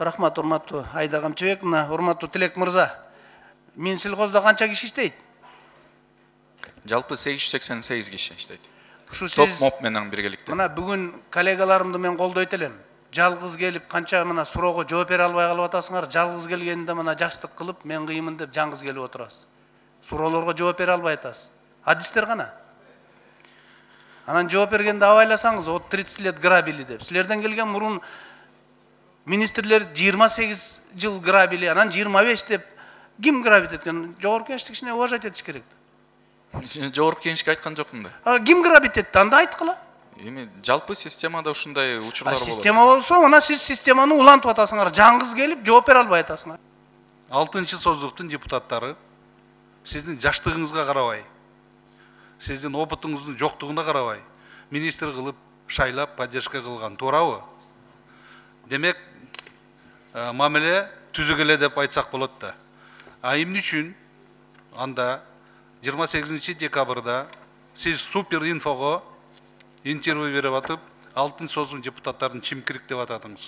рахмат урматтуу аида камчыбековна мына урматтуу тилек мырза минсельхоздо канча киши иштейт жалпы сегиз жүз сексен сегиз киши иштейт ушу топ моп менен биргеликте мына бүгүн коллегаларымды мен колдойт элем жалгыз келип канча мына суроого жооп бере албай калып атасыңар жалгыз келгенде мына жакшылык кылып мен кыйымын деп жаңгыз келип отурасыз суроолорго жооп бере албай атасыз адистер гана анан жооп бергенде абайласаңыз от тридцать лет грабили деп силерден келген мурун министрлер 28 жыл грабили анан 25 деп ким грабит эткен жогорку кеңештин кичине уважать этиш керек жогорку кеңешке айткан жокмун да ким грабит этти анда айткыла эми жалпы системада ушундай учурлар болот система болсо мына сиз системаны улантып атасыңар жаңгыз келип жооп бере албай атасыңар алтынчы созывдун депутаттары сиздин жаштыгыңызга карабай сиздин опытыңыздын жоктугуна карабай министр кылып шайлап поддержка кылган туурабы демек Э, мамиле эле деп айтсак болот да а эмне үчүн анда 28 декабрда сиз супер инфого интервью берип атып алтын созым депутаттарын чимкирик деп атадыңыз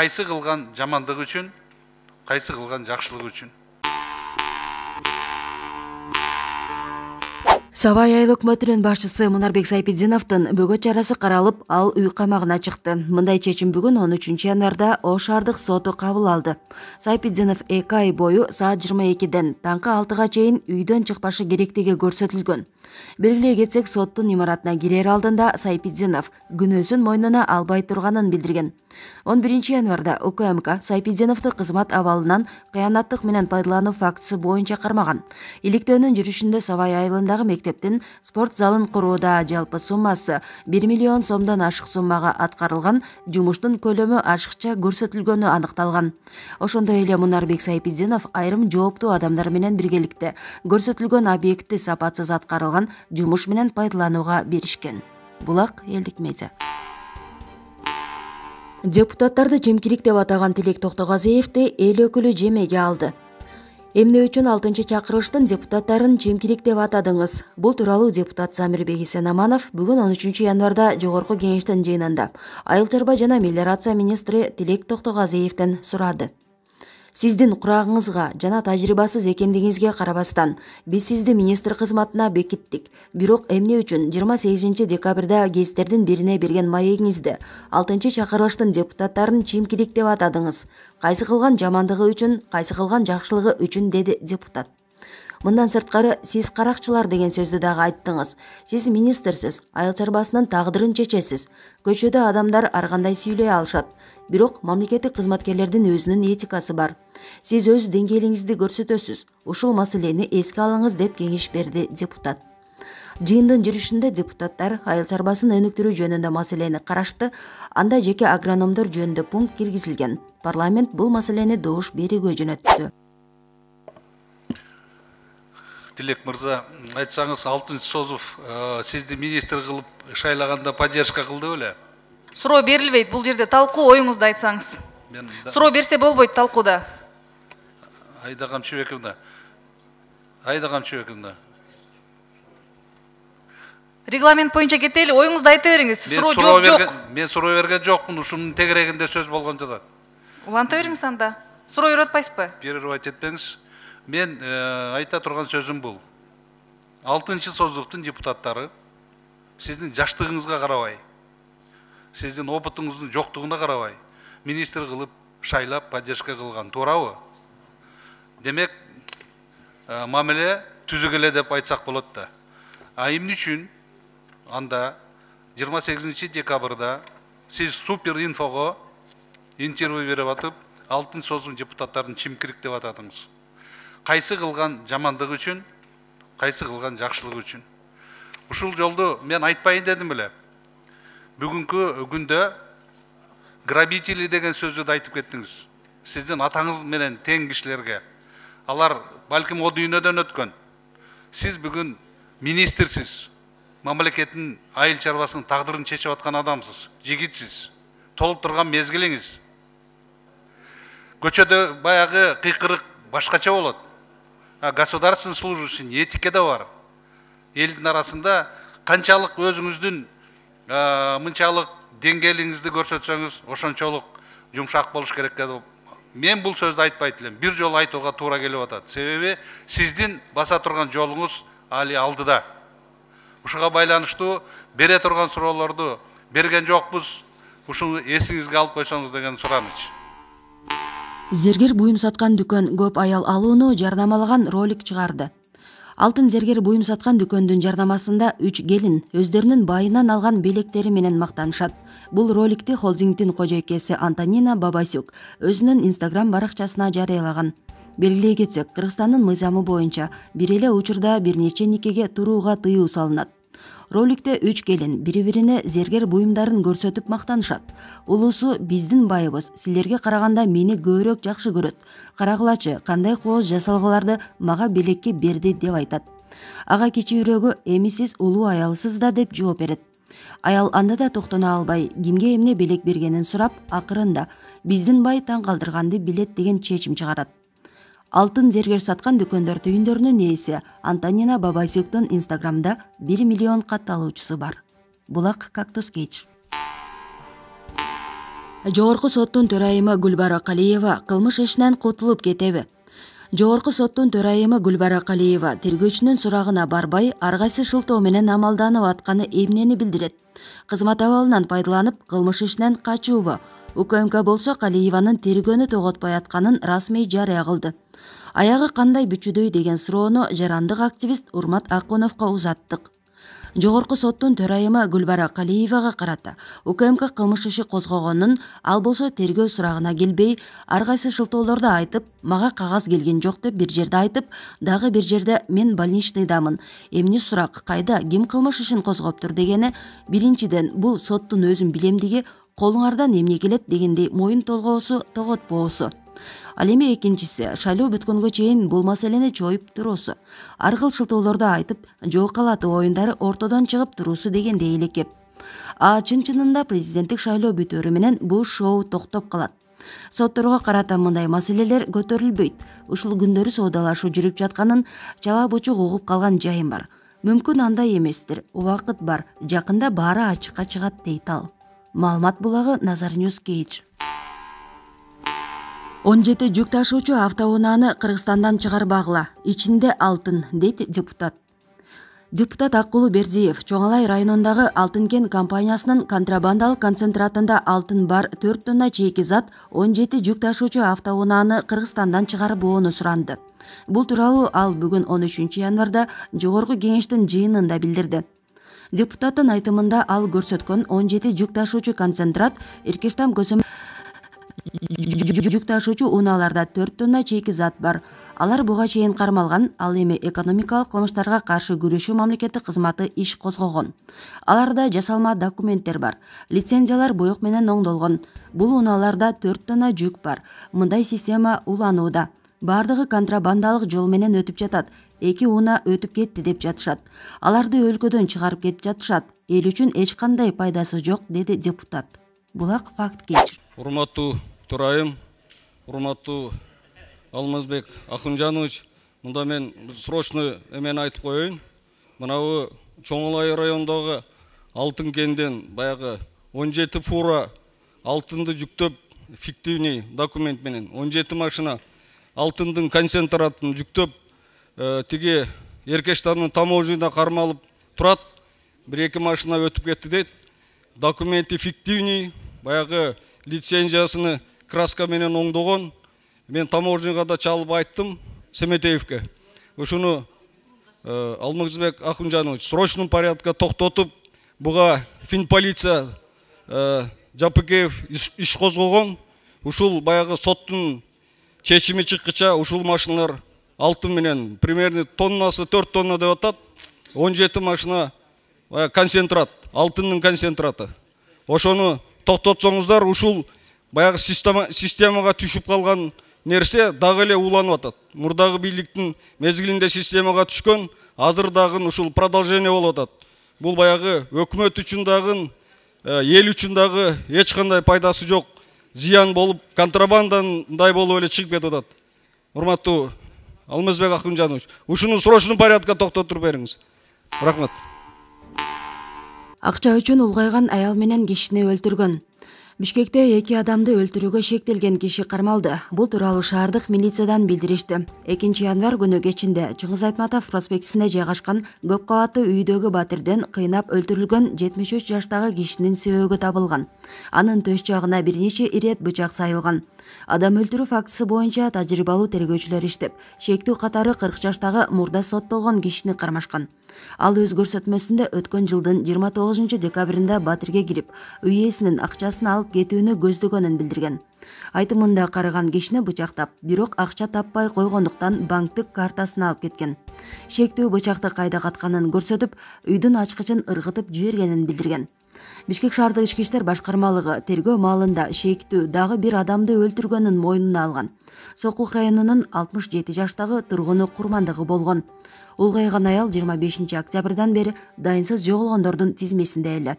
кайсы кылган жамандыгы үчүн кайсы кылган жакшылыгы үчүн Савай айлық мәтірін башысы Мұнарбек Сайпедзиновтың бүгіт чарасы қаралып, ал үй қамағына чықты. Мұндай чечім бүгін 13 январда Ошардық соты қабыл алды. Сайпедзинов 2 ай бойы саат 22-ден таңқы 6-ға чейін үйден чықпашы керектеге көрсөтүлгөн. Белгілей кетсек, соттың имаратына керер алдында Сайпедзинов күнөөсүн мойнына албай тұрғанын білдірген. он биринчи январда укмк сайпиденовду кызмат абалынан кыянаттык менен пайдалануу фактысы боюнча кармаган иликтөөнүн жүрүшүндө савай айылындагы мектептин спорт залын курууда жалпы суммасы бир миллион сомдон ашык суммага аткарылган жумуштун көлөмү ашыкча көрсөтүлгөнү аныкталган ошондой эле мунарбек сайпиденов айрым жооптуу адамдар менен биргеликте көрсөтүлгөн объектти сапатсыз аткарылган жумуш менен пайдаланууга беришкен булак элдик медиа депутаттарды жемкирик деп атаған тилек токтогазиевди эл өкілі жемеге алды эмне үчүн алтынчы чакырылыштын депутаттарын жемкерек деп атадыңыз Бұл туралы депутат Самир эсенаманов бүгін 13 үчүнчү январда жогорку кеңештин жыйынында айыл чарба жана мелиорация министрі тилек токтогазиевден сұрады сиздин құрағыңызға жана тажрыйбасыз экендигиңизге карабастан биз сізді министр кызматына бекиттик бирок эмне үчүн 28 декабрда гезиттердин бирине берген маегиңизди 6 чакырылыштын депутаттарын чимкилик деп атадыңыз кайсы кылган жамандыгы үчүн кайсы кылган жакшылыгы үчүн деди депутат мындан сырткары сиз қарақшылар деген сөзді дагы айттыңыз сіз министрсіз айыл чарбасынын тағдырын чечесиз көчөдө адамдар арғандай кандай сүйлөй алышат бирок мамлекеттик кызматкерлердин өзүнүн этикасы бар Сіз өз деңгээлиңизди көрсөтөсүз ушул маселени еске алыңыз деп кеңеш берді депутат жыйындын жүрүшүндө депутаттар айыл чарбасын өнүктүрүү жөнүндө маселени карашты анда жеке агрономдор жөнүндө пункт киргизилген парламент бул маселени добуш берүүгө жөнөттү Тилек мырза айтсаңыз алтын созов ә, сізді министр қылып шайлағанда поддержка қылды беле суроо берилбейт бул жерде талкуу оюңузду айтсаңыз мен суроо берсе болбойт талкууда аида камчыбековна аида камчыбековна регламент боюнча кетейли оюңузду айта бериңиз суроо жок жоқ мен суроо берген жокмун ушунун тегерегинде сөз болгон жатат уланта бериңиз анда суроо үйрөтпайсызбы перерыв айтып кетпеңиз мен э, айта тұрған сөзім бұл алтыншы созықтың депутаттары сіздің жаштығыңызға қарабай сіздің опытыңыздың жоқтығына қарабай министр қылып шайлап поддержка қылған туралы демек ә, э, түзігіле деп айтсақ болады да а эмне анда 28 декабрда сіз супер инфоға интервью беріп атып алтын созым депутаттарын чимкірік деп атадыңыз қайсы қылған жамандығы үшін қайсы қылған жақшылығы үшін ұшыл жолды мен айтпайын дедім біле бүгінгі күнде грабители деген де айтып кеттіңіз сіздің атаңыз менен тең кішілерге, алар бәлкім о дүйнөдөн өткен сіз бүгін министрсіз мамлекеттің айыл шаруасының тағдырын шешіп жатқан адамсыз жігітсіз толып тұрған мезгіліңіз көшеде баяғы қиқырық башқача болады государственный служащий этика да бар елдің арасында қаншалық өзіңіздің ә, деңгээлиңизди деңгейіңізді көрсетсеңіз ошончолук жұмшақ болуш керек деп мен бұл сөзді айтпайт элем бир жолу айтууга туура келип атат себеби сиздин баса турган жолуңуз али алдыда ушуга байланыштуу бере турган суроолорду берген жоқпыз, ушуну эсиңизге алып койсоңуз деген сураныч зергер бұйым сатқан дүкен көп аял алууну жарнамалаган ролик шығарды. алтын зергер бұйым сатқан дүкендің жарнамасында үч келін, өздерінің байынан алған белектері менен мактанышат бұл роликти холдингдин кожойкеси антонина бабасюк өзінің инстаграм баракчасына жарайлаған. белгилей кетсек Қырғыстанның мыйзамы бойынша бир эле учурда бир нече никеге салынат роликте үч келин бири бирине зергер буюмдарын көрсөтүп мактанышат улуусу биздин байыбыз силерге караганда мени көбүрөөк жакшы көрөт карагылачы кандай кооз жасалгыларды мага белекке берди деп айтат ага кичи кичүүрөөөгү эми сиз улуу аялсыз да деп жооп берет аял анда да токтоно албай кимге эмне белек бергенин сурап акырында биздин бай таң калтырганды билет деген чечим чыгарат алтын зергер сатқан дүкендер түйіндерінің ээси антонина бабасюктун инстаграмда 1 миллион катталуучусу бар Бұлақ кактус кейдж жогорку соттың түрайымы гүлбара қалиева қылмыш ишинен кутулуп кетеби жогорку соттың түрайымы гүлбара калиева тергөөчүнүн сұрағына барбай ар шылты шылтоо менен амалданып емнені эмнени билдирет кызмат абалынан пайдаланып кылмыш ишинен качуубу укмк болсо калиеванын тергөөнү тоготпой атканын расмий жарыя кылды аягы кандай бүчүдөй деген суроону жарандык активист урмат акуновго узаттык жогорку соттун төрайымы гүлбара калиевага карата укмк кылмыш иши козгогонун ал болсо тергөө сурагына келбей ар кайсы шылтоолорду айтып мага кагаз келген жок деп бир жерде айтып дагы бир жерде мен больничныйдамын эмне сурак кайда ким кылмыш ишин козгоптур дегени биринчиден бул соттун өзүн билемдиги колуңардан эмне келет дегендей моюн толгоосу тоготпоосу ал эми экинчиси шайлоо бүткөнгө чейин бул маселени чоюп туруусу ар кыл шылтоолорду айтып жоо калатуу оюндары ортодон чыгып туруусу дегендей эле кеп а чын чынында президенттик шайлоо бүтөрү менен бул шоу токтоп калат сотторго карата мындай маселелер көтөрүлбөйт ушул күндөрү соодалашуу жүрүп жатканын чала бучук угуп калган жайым бар мүмкүн андай эместир убакыт бар жакында баары ачыкка чыгат дейт ал маалымат булагы назар ньюс кейдж он жети жүк ташуучу автоунааны кыргызстандан чыгарбагыла ичинде алтын дейт депутат депутат аккулу бердиев чоң алай районундагы алтын кен компаниясынын контрабандалык концентратында алтын бар төрт тонна чийки зат он жети жүк ташуучу автоунааны кыргызстандан чыгарбоону суранды бул тууралуу ал бүгүн он үчүнчү январда жогорку кеңештин жыйынында билдирди депутаттын айтымында ал көрсөткөн он жети жүк ташуучу концентрат иркештам кө жүк ташуучу унааларда төрт тонна чейки зат бар алар буга чейин кармалган ал эми экономикалык кылмыштарга каршы күрөшүү мамлекеттик кызматы иш козгогон аларда жасалма документтер бар лицензиялар боек менен оңдолгон бул унааларда төрт тонна жүк бар мындай система уланууда баардыгы контрабандалык жол менен өтүп жатат эки унаа өтүп кетти деп жатышат аларды өлкөдөн чыгарып кетип жатышат эл үчүн эч кандай пайдасы жок деди депутат булак факт к урматтуу төрайым урматтуу алмазбек акунжанович мында мен бир срочный эмени айтып коеюн мынабу чоң алай райондогу алтын кенден баягы он жети фура алтынды жүктөп фиктивный документ менен он жети машина алтындын концентратын жүктөп Э, теге еркештанның таможняда қармалып тұрат, бір екі машина өтіп кетті дейді документы фиктивный баяғы лицензиясыны менен оңдоған мен таможняға да чалып айттым семетеевке ушуну ә, э, алмагызбек акунжанович срочном порядке тоқтотып бұға финполиция полиция э, жапыкеев іш козгогон ушул баяғы соттың шешімі чыккыча ушул машиналар алтын менен примерно тоннасы төрт тонна деп атат он жеті машина э, концентрат алтынның концентраты ошону токтотсоңуздар ушул баягы система, системага түшүп калган нерсе дагы эле уланып атат мурдагы бийликтин мезгилинде системага түшкөн азыр дагы ушул продолжение болуп атат бул баягы өкмөт үчүн дагы э, эл үчүн дагы эч кандай пайдасы жок зыян болуп контрабандандай болуп эле чыгып кетип атат урматтуу алмазбек акынжанович ушуну срочном порядка токтотуруп бериңиз рахмат акча үчүн улгайган аял менен кишини өлтүргөн бишкекте эки адамды өлтүрүүгө шектелген киши кармалды бул тууралуу шаардык милициядан билдиришти экинчи январь күнү кечинде чыңгыз айтматов проспектисинде жайгашкан көп кабаттуу үйдөгү батирден кыйнап өлтүрүлгөн жетимиш үч жаштагы кишинин сөөгү табылган анын төш жагына бир нече ирет бычак сайылган адам өлтүрүү фактысы боюнча тажрыйбалуу тергөөчүлөр иштеп шектүү катары кырк жаштагы мурда соттолгон кишини кармашкан ал өз көрсөтмөсүндө өткөн жылдын жыйырма тогузунчу декабрында батирге кирип үй ээсинин акчасын алып кетүүнү көздөгөнүн билдирген айтымында карыган кишини бычактап бирок акча таппай койгондуктан банктык картасын алып кеткен шектүү бычакты кайда катканын көрсөтүп үйдүн ачкычын ыргытып жибергенин билдирген бишкек шаардык ички иштер башкармалыгы тергөө маалында шектүү дагы бир адамды өлтүргөнүн мойнуна алган сокулук районунун алтымыш жети жаштагы тургуну курмандыгы болгон улгайган аял жыйырма бешинчи октябрдан бери дайынсыз жоголгондордун тизмесинде эле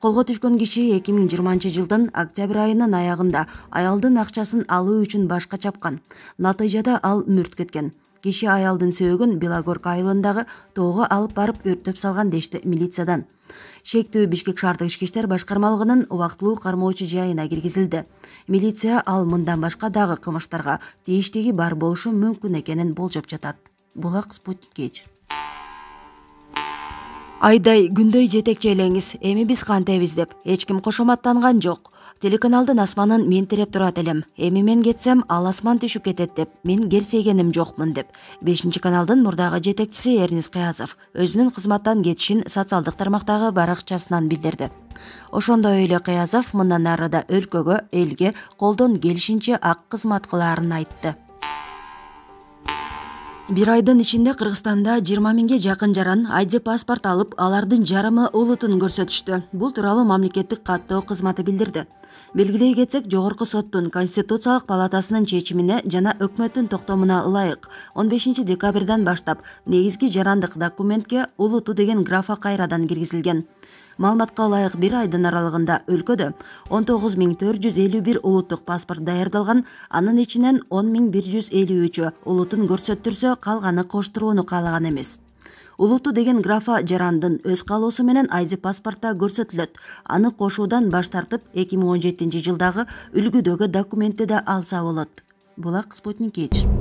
колго түшкөн киши эки миң жыйырманчы жылдын октябрь айынын аягында аялдын акчасын алуу үчүн башка чапкан натыйжада ал мүрт кеткен киши аялдын сөөгүн белогорка айылындагы тоого алып барып өрттөп салган дешти милициядан шектүү бишкек шаардык ички иштер башкармалыгынын убактылуу кармоочу жайына киргизилди милиция ал мындан башка дагы кылмыштарга тийиштиги бар болушу мүмкүн экенин болжоп жатат булак спутник kg айдай күндөй жетекчи элеңиз эми биз кантебиз деп эч ким кошоматтанган жок телеканалдын асманын мен тиреп турат элем эми мен кетсем ал асман түшүп кетет деп мен керсейгеним жокмун деп бешинчи каналдын мурдагы жетекчиси эрнис кыязов өзүнүн кызматтан кетишин социалдык тармактагы баракчасынан билдирди ошондой эле кыязов мындан ары да өлкөгө элге колдон келишинче ак кызмат кылаарын айтты бир айдын ичинде кыргызстанда жыйырма миңге жакын жаран id паспорт алып алардын жарымы улутун көрсөтүштү бул тууралуу мамлекеттик каттоо кызматы билдирди белгилей кетсек жогорку соттун конституциялык палатасынын чечимине жана өкмөттүн токтомуна ылайык он бешинчи декабрдан баштап негизги жарандык документке улуту деген графа кайрадан киргизилген маалыматка ылайык бир айдын аралыгында өлкөдө он тогуз миң төрт жүз элүү бир улуттук паспорт даярдалган анын ичинен он миң бир жүз элүү үчү улутун көрсөттүрсө калганы коштурууну каалаган эмес улуту деген графа жарандын өз каалоосу менен айзи паспортта көрсөтүлөт аны кошуудан баш тартып эки миң он жетинчи жылдагы үлгүдөгү документти да алса болот булак спутник kж